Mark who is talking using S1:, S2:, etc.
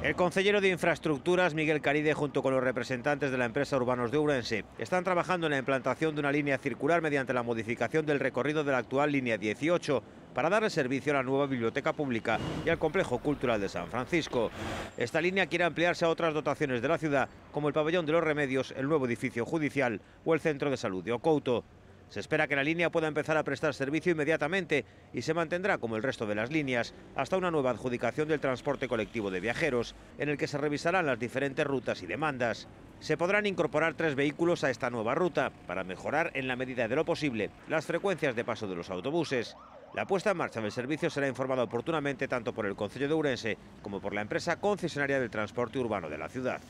S1: El consejero de Infraestructuras, Miguel Caride, junto con los representantes de la empresa Urbanos de Urense, están trabajando en la implantación de una línea circular mediante la modificación del recorrido de la actual línea 18 para darle servicio a la nueva biblioteca pública y al complejo cultural de San Francisco. Esta línea quiere ampliarse a otras dotaciones de la ciudad, como el pabellón de los remedios, el nuevo edificio judicial o el centro de salud de Ocouto. Se espera que la línea pueda empezar a prestar servicio inmediatamente y se mantendrá, como el resto de las líneas, hasta una nueva adjudicación del transporte colectivo de viajeros, en el que se revisarán las diferentes rutas y demandas. Se podrán incorporar tres vehículos a esta nueva ruta para mejorar en la medida de lo posible las frecuencias de paso de los autobuses. La puesta en marcha del servicio será informada oportunamente tanto por el Consejo de Urense como por la empresa concesionaria del transporte urbano de la ciudad.